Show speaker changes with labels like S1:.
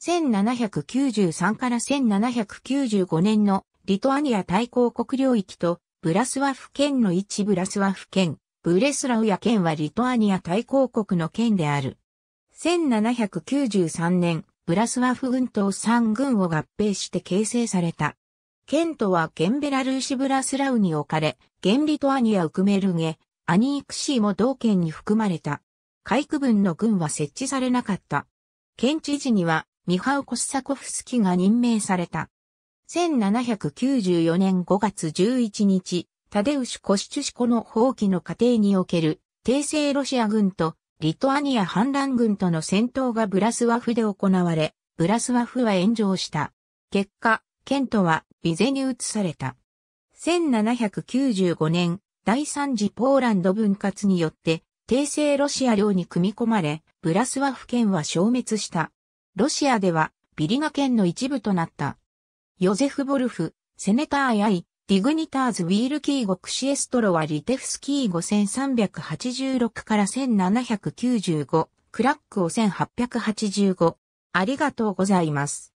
S1: 1793から1795年のリトアニア大公国領域とブラスワフ県の一ブラスワフ県、ブレスラウヤ県はリトアニア大公国の県である。1793年、ブラスワフ軍と3軍を合併して形成された。県とはゲンベラルーシブラスラウに置かれ、ゲンリトアニアウクメルゲ、アニークシーも同県に含まれた。海区分の軍は設置されなかった。県知事にはミハウ・コスサコフスキが任命された。1794年5月11日、タデウシュ・コシチュシコの放棄の過程における、帝政ロシア軍とリトアニア反乱軍との戦闘がブラスワフで行われ、ブラスワフは炎上した。結果、ケントはビゼに移された。1795年、第三次ポーランド分割によって、帝政ロシア領に組み込まれ、ブラスワフ県は消滅した。ロシアではビリナ県の一部となった。ヨゼフ・ボルフ、セネター・アイ、ディグニターズ・ウィールキーゴ・クシエストロはリテフスキー5 3 8 6から1795、クラックを1885。ありがとうございます。